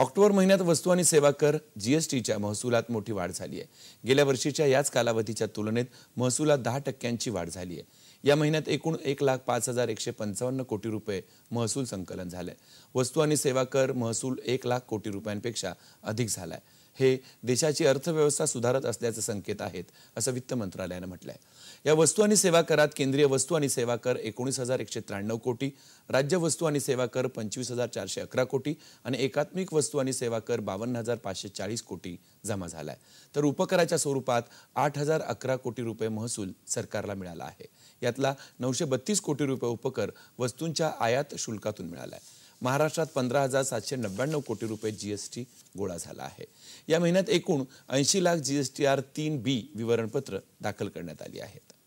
October महिन्यात वस्तू आणि सेवा कर जी एस टीच्या महसुलात मोठी वाढ झाली आहे गेल्या वर्षीच्या याच कालावधीच्या तुलनेत महसुलात दहा टक्क्यांची वाढ झाली आहे या महिन्यात एकूण एक लाख पाच हजार एकशे पंचावन्न कोटी रुपये महसूल संकलन झालंय वस्तू आणि सेवा कर महसूल एक लाख कोटी रुपयांपेक्षा अधिक झाला आहे हे देशाची अर्थव्यवस्था सुधारत असल्याचे संकेत आहेत असं वित्त मंत्रालयानं म्हटलं आहे या वस्तू आणि सेवा करात केंद्रीय वस्तू आणि सेवा कर एकोणीस हजार एकशे त्र्याण्णव कोटी राज्य वस्तू आणि सेवा कर पंचवीस हजार चारशे अकरा कोटी आणि एकात्मिक वस्तू आणि सेवा कर बावन्न हजार पाचशे चाळीस कोटी जमा झाला आहे तर उपकराच्या स्वरूपात आठ हजार अकरा कोटी रुपये महसूल सरकारला मिळाला आहे यातला नऊशे बत्तीस कोटी रुपये उपकर वस्तूंच्या आयात शुल्कातून मिळाला आहे महाराष्ट्रात पंधरा हजार सातशे नव्याण्णव कोटी रुपये जी एस टी गोळा झाला आहे या महिन्यात एकूण ऐंशी lakh G S T R तीन बी विवरणपत्र दाखल करण्यात आली आहेत